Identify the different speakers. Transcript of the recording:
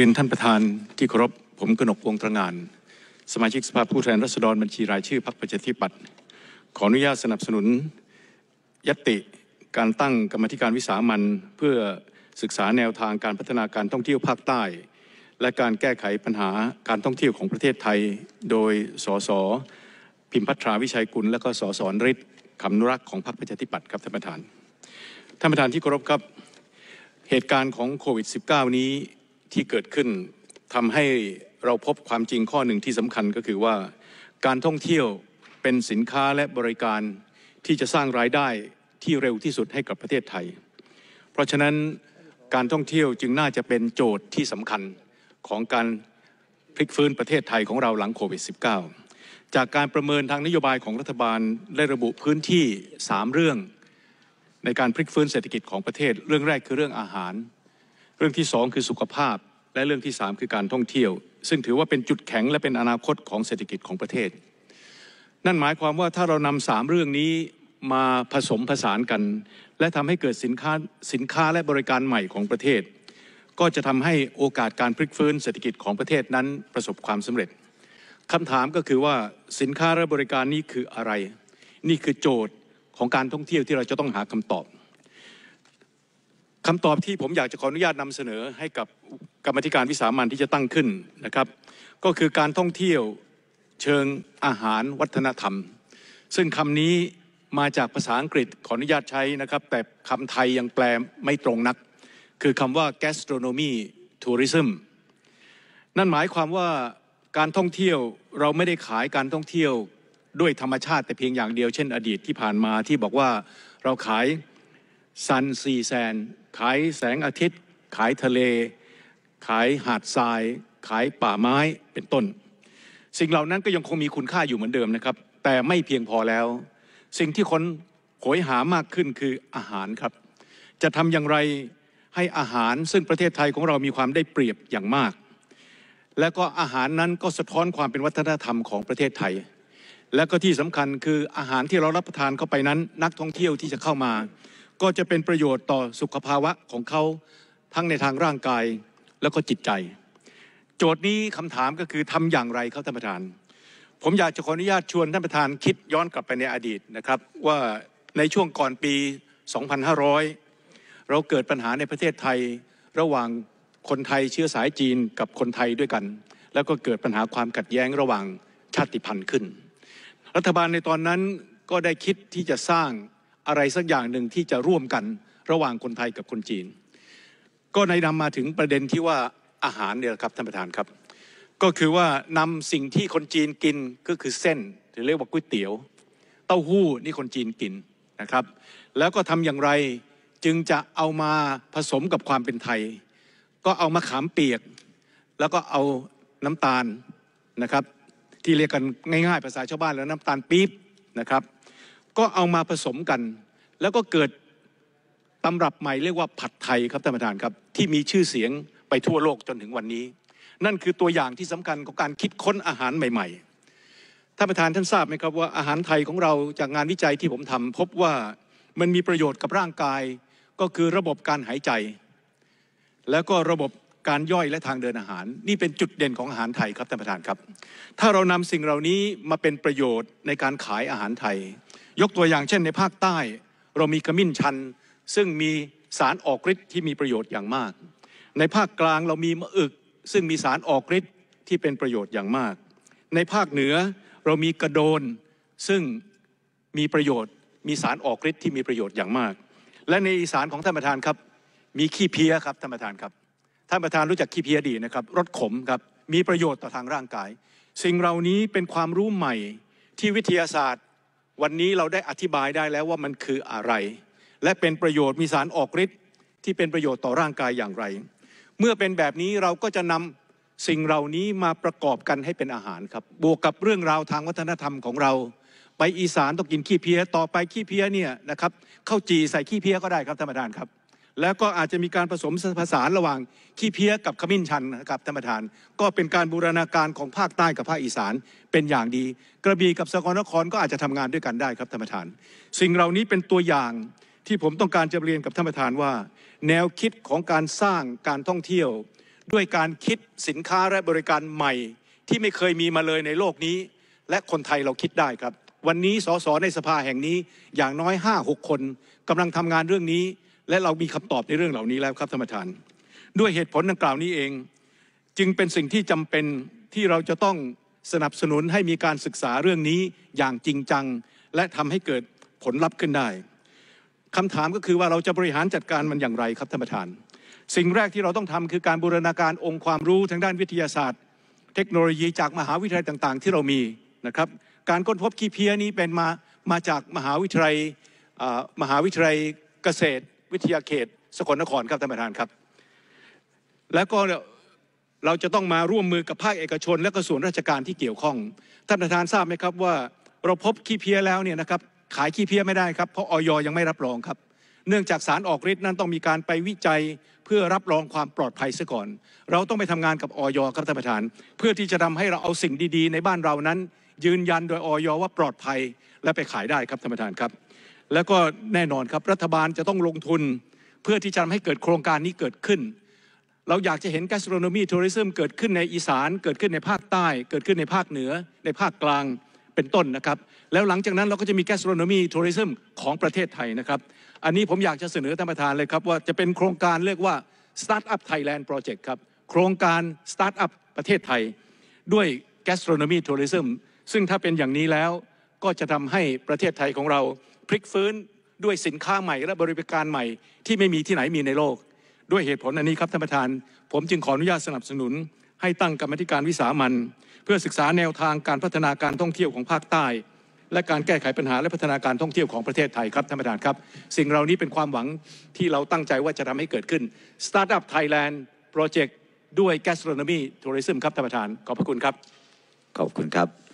Speaker 1: เรียนท่านประธานที่เคารพผมกนกวงตรงานสมาชิกสภาผู้แทนรัษฎรบัญชีรายชื่อพรรคประชาธิปัตย์ขออนุญาตสนับสนุนยติการตั้งกรรมธิการวิสามันเพื่อศึกษาแนวทางการพัฒนาการท่องเที่ยวภาคใต้ และการแก้ไขปัญหาการท่องเที่ยวของประเทศไทย โดยสส พิมพัทราวิชัยกุล และก็สสนริศคำนุรักษ์ของพรรคประชาธิปัตย์ครับท่านประธานท่านประธานที่เคารพครับเหตุการณ์ของโควิด -19 นี้ที่เกิดขึ้นทำให้เราพบความจริงข้อหนึ่งที่สำคัญก็คือว่า การท่องเที่ยวเป็นสินค้าและบริการที่จะสร้างรายได้ที่เร็วที่สุดให้กับประเทศไทย เพราะฉะนั้นการท่องเที่ยวจึงน่าจะเป็นโจทย์ที่สำคัญของการพลิกฟื้นประเทศไทยของเราหลังโควิด -19 จากการประเมินทางนโยบายของรัฐบาลได้ระบุพื้นที่3เรื่องในการพลิกฟื้นเศรษฐกิจของประเทศเรื่องแรกคือเรื่องอาหารเรื่องที่สองคือสุขภาพและเรื่องที่สามคือการท่องเที่ยว ซึ่งถือว่าเป็นจุดแข็งและเป็นอนาคตของเศรษฐกิจของประเทศ นั่นหมายความว่าถ้าเรานำสามเรื่องนี้มาผสมผสานกัน และทำให้เกิดสินค้าสินค้าและบริการใหม่ของประเทศ ก็จะทำให้โอกาสการพลิกฟื้นเศรษฐกิจของประเทศนั้นประสบความสำเร็จคำถามก็คือว่าสินค้าและบริการนี้คืออะไร นี่คือโจทย์ของการท่องเที่ยวที่เราจะต้องหาคำตอบคำตอบที่ผมอยากจะขออนุญาตนำเสนอให้กับกรรมธิการวิสามันที่จะตั้งขึ้นนะครับ ก็คือการท่องเที่ยวเชิงอาหารวัฒนธรรม ซึ่งคำนี้มาจากภาษาอังกฤษขออนุญาตใช้นะครับ แต่คำไทยยังแปลไม่ตรงนัก คือคำว่า gastronomy tourism นั่นหมายความว่าการท่องเที่ยวเราไม่ได้ขายการท่องเที่ยวด้วยธรรมชาติ แต่เพียงอย่างเดียวเช่นอดีตที่ผ่านมาที่บอกว่าเราขายซันซีแซนขายแสงอาทิตย์ ขายทะเล ขายหาดทราย ขายป่าไม้เป็นต้น สิ่งเหล่านั้นก็ยังคงมีคุณค่าอยู่เหมือนเดิมนะครับ แต่ไม่เพียงพอแล้ว สิ่งที่คนโหยหามากขึ้นคืออาหารครับ จะทำอย่างไรให้อาหารซึ่งประเทศไทยของเรามีความได้เปรียบอย่างมาก และก็อาหารนั้นก็สะท้อนความเป็นวัฒนธรรมของประเทศไทย และก็ที่สำคัญคืออาหารที่เรารับประทานเข้าไปนั้น นักท่องเที่ยวที่จะเข้ามาก็จะเป็นประโยชน์ต่อสุขภาวะของเขาทั้งในทางร่างกายแล้วก็จิตใจ โจทย์นี้คำถามก็คือทำอย่างไรครับท่านประธาน ผมอยากจะขออนุญาตชวนท่านประธานคิดย้อนกลับไปในอดีตนะครับ ว่าในช่วงก่อนปี 2500 เราเกิดปัญหาในประเทศไทย ระหว่างคนไทยเชื้อสายจีนกับคนไทยด้วยกัน แล้วก็เกิดปัญหาความขัดแย้งระหว่างชาติพันธุ์ขึ้น รัฐบาลในตอนนั้นก็ได้คิดที่จะสร้างอะไรสักอย่างหนึ่งที่จะร่วมกันระหว่างคนไทยกับคนจีน ก็ในนำมาถึงประเด็นที่ว่าอาหารเนี่ยครับท่านประธานครับ ก็คือว่านำสิ่งที่คนจีนกินก็คือเส้นหรือเรียกว่าก๋วยเตี๋ยว เต้าหู้นี่คนจีนกินนะครับ แล้วก็ทำอย่างไรจึงจะเอามาผสมกับความเป็นไทย ก็เอามาขามเปียก แล้วก็เอาน้ำตาลนะครับที่เรียกกันง่ายๆภาษาชาวบ้านแล้วน้ำตาลปี๊บนะครับก็เอามาผสมกันแล้วก็เกิดตำรับใหม่ เรียกว่าผัดไทยครับ ท่านประธานครับ ที่มีชื่อเสียงไปทั่วโลกจนถึงวันนี้ นั่นคือตัวอย่างที่สำคัญของการคิดค้นอาหารใหม่ๆท่านประธานท่านทราบไหมครับว่าอาหารไทยของเราจากงานวิจัยที่ผมทำ พบว่ามันมีประโยชน์กับร่างกาย ก็คือระบบการหายใจ แล้วก็ระบบการย่อยและทางเดินอาหาร นี่เป็นจุดเด่นของอาหารไทยครับท่านประธานครับ ถ้าเรานำสิ่งเหล่านี้มาเป็นประโยชน์ในการขายอาหารไทยยกตัวอย่างเช่นในภาคใต้เรามีกระมิ้นชัน ซึ่งมีสารออกฤทธิ์ที่มีประโยชน์อย่างมาก ในภาคกลางเรามีมะอึก ซึ่งมีสารออกฤทธิ์ที่เป็นประโยชน์อย่างมาก ในภาคเหนือเรามีกระโดนซึ่งมีประโยชน์มีสารออกฤทธิ์ที่มีประโยชน์อย่างมาก และในอีสานของท่านประธานครับมีขี้เพี้ยครับท่านประธานครับท่านประธานรู้จักขี้เพี้ยดีนะครับรสขมครับมีประโยชน์ต่อทางร่างกายสิ่งเหล่านี้เป็นความรู้ใหม่ที่วิทยาศาสตร์วันนี้เราได้อธิบายได้แล้วว่ามันคืออะไร และเป็นประโยชน์มีสารออกฤทธิ์ที่เป็นประโยชน์ต่อร่างกายอย่างไร เมื่อเป็นแบบนี้เราก็จะนำสิ่งเหล่านี้มาประกอบกันให้เป็นอาหารครับ บวกกับเรื่องราวทางวัฒนธรรมของเรา ไปอีสานต้องกินขี้เพี้ยต่อไปขี้เพี้ยเนี่ยนะครับเข้าจีใส่ขี้เพี้ยก็ได้ครับท่านประธานครับแล้วก็อาจจะมีการผสมผสานระหว่างขี้เพี้ยกับขมิ้นชันนะครับท่านประธาน ก็เป็นการบูรณาการของภาคใต้กับภาคอีสานเป็นอย่างดี กระบี่กับสกลนครก็อาจจะทำงานด้วยกันได้ครับท่านประธาน สิ่งเหล่านี้เป็นตัวอย่างที่ผมต้องการจะเรียนกับท่านประธานว่า แนวคิดของการสร้างการท่องเที่ยว ด้วยการคิดสินค้าและบริการใหม่ ที่ไม่เคยมีมาเลยในโลกนี้ และคนไทยเราคิดได้ครับ วันนี้สสในสภาแห่งนี้อย่างน้อย5-6คนกำลังทำงานเรื่องนี้และเรามีคำตอบในเรื่องเหล่านี้แล้วครับท่านประธาน ด้วยเหตุผลดังกล่าวนี้เอง จึงเป็นสิ่งที่จำเป็นที่เราจะต้องสนับสนุนให้มีการศึกษาเรื่องนี้อย่างจริงจัง และทำให้เกิดผลลัพธ์ขึ้นได้ คำถามก็คือว่าเราจะบริหารจัดการมันอย่างไรครับท่านประธาน สิ่งแรกที่เราต้องทำคือการบูรณาการองค์ความรู้ทางด้านวิทยาศาสตร์ เทคโนโลยี จากมหาวิทยาลัยต่างๆ ที่เรามีนะครับการค้นพบคีเพียนี้เป็นมามาจากมหาวิทยาลัยมหาวิทยาลัยเกษตรวิทยาเขตสกลนครครับท่านประธานครับ แล้วก็เราจะต้องมาร่วมมือกับภาคเอกชนและกระทรวงราชการที่เกี่ยวข้องท่านประธานทราบไหมครับว่าเราพบขี้เพี้ยแล้วเนี่ยนะครับขายขี้เพี้ยไม่ได้ครับเพราะออยยังไม่รับรองครับ เนื่องจากสารออกฤทธิ์นั้นต้องมีการไปวิจัยเพื่อรับรองความปลอดภัยซะก่อน เราต้องไปทำงานกับออยครับท่านประธาน เพื่อที่จะทำให้เราเอาสิ่งดีๆ ในบ้านเรานั้น ยืนยันโดยออยว่าปลอดภัย และไปขายได้ครับท่านประธานครับแล้วก็แน่นอนครับรัฐบาลจะต้องลงทุน เพื่อที่จะทำให้เกิดโครงการนี้เกิดขึ้น เราอยากจะเห็น gastronomy tourism เกิดขึ้นในอีสานเกิดขึ้นในภาคใต้ เกิดขึ้นในภาคเหนือ ในภาคกลางเป็นต้นนะครับ แล้วหลังจากนั้นเราก็จะมี gastronomy tourism ของประเทศไทยนะครับ อันนี้ผมอยากจะเสนอท่านประธานเลยครับว่าจะเป็นโครงการเรียกว่า startup Thailand project ครับโครงการ startup ประเทศไทยด้วย gastronomy tourism ซึ่งถ้าเป็นอย่างนี้แล้วก็จะทำให้ประเทศไทยของเราพลิกฟื้น ด้วยสินค้าใหม่และบริการใหม่ ที่ไม่มีที่ไหนมีในโลก ด้วยเหตุผลอันนี้ครับท่านประธาน ผมจึงขออนุญาตสนับสนุน ให้ตั้งกรรมธิการวิสามันเพื่อศึกษาแนวทางการพัฒนาการท่องเที่ยวของภาคใต้ และการแก้ไขปัญหาและพัฒนาการท่องเที่ยวของประเทศไทยครับท่านประธานครับ สิ่งเหล่านี้เป็นความหวังที่เราตั้งใจว่าจะทำให้เกิดขึ้น Startup Thailand Project ด้วย Gastronomy Tourism ครับท่านประธานขอบพระคุณครับขอบคุณครับ